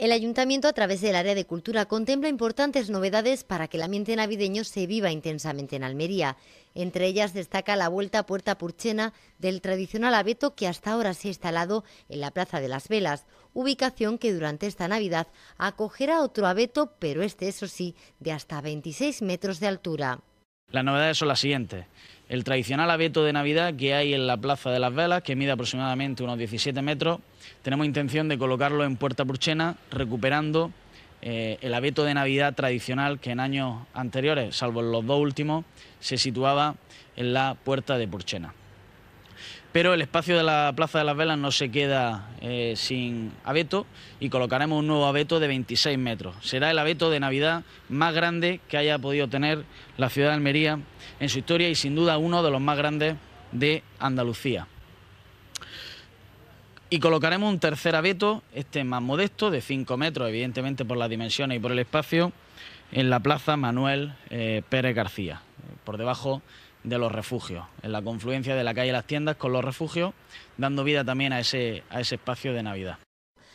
El ayuntamiento, a través del área de cultura, contempla importantes novedades para que el ambiente navideño se viva intensamente en Almería. Entre ellas destaca la vuelta a Puerta Purchena del tradicional abeto que hasta ahora se ha instalado en la Plaza de las Velas, ubicación que durante esta Navidad acogerá otro abeto, pero este, eso sí, de hasta 26 metros de altura. La novedad es la siguiente el tradicional abeto de Navidad que hay en la Plaza de las Velas, que mide aproximadamente unos 17 metros. Tenemos intención de colocarlo en Puerta Purchena, recuperando eh, el abeto de Navidad tradicional que en años anteriores, salvo en los dos últimos, se situaba en la Puerta de Purchena pero el espacio de la Plaza de las Velas no se queda eh, sin abeto y colocaremos un nuevo abeto de 26 metros. Será el abeto de Navidad más grande que haya podido tener la ciudad de Almería en su historia y sin duda uno de los más grandes de Andalucía. Y colocaremos un tercer abeto, este más modesto, de 5 metros, evidentemente por las dimensiones y por el espacio, en la Plaza Manuel eh, Pérez García, por debajo de los refugios, en la confluencia de la calle Las Tiendas con los refugios, dando vida también a ese, a ese espacio de Navidad.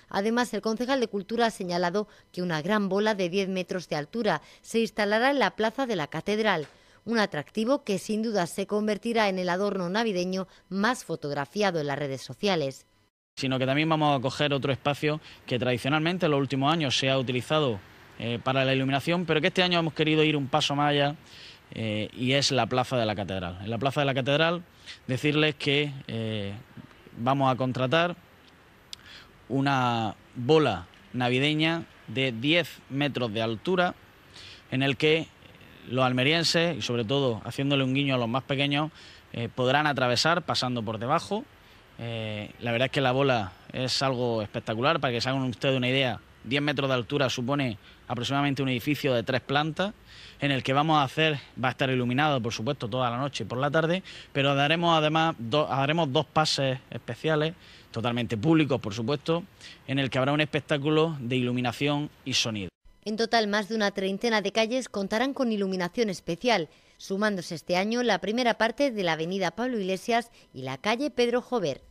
Además, el concejal de Cultura ha señalado que una gran bola de 10 metros de altura se instalará en la plaza de la Catedral, un atractivo que sin duda se convertirá en el adorno navideño más fotografiado en las redes sociales. Sino que también vamos a coger otro espacio que tradicionalmente en los últimos años se ha utilizado eh, para la iluminación, pero que este año hemos querido ir un paso más allá eh, y es la Plaza de la Catedral. En la Plaza de la Catedral decirles que eh, vamos a contratar una bola navideña de 10 metros de altura en el que los almerienses, y sobre todo haciéndole un guiño a los más pequeños, eh, podrán atravesar pasando por debajo. la verdad es que la bola es algo espectacular, para que se hagan ustedes una idea, 10 metros de altura supone aproximadamente un edificio de tres plantas, en el que vamos a hacer, va a estar iluminado por supuesto toda la noche y por la tarde, pero daremos además dos pases especiales, totalmente públicos por supuesto, en el que habrá un espectáculo de iluminación y sonido. En total, más de una treintena de calles contarán con iluminación especial, sumándose este año la primera parte de la avenida Pablo Iglesias y la calle Pedro Jover.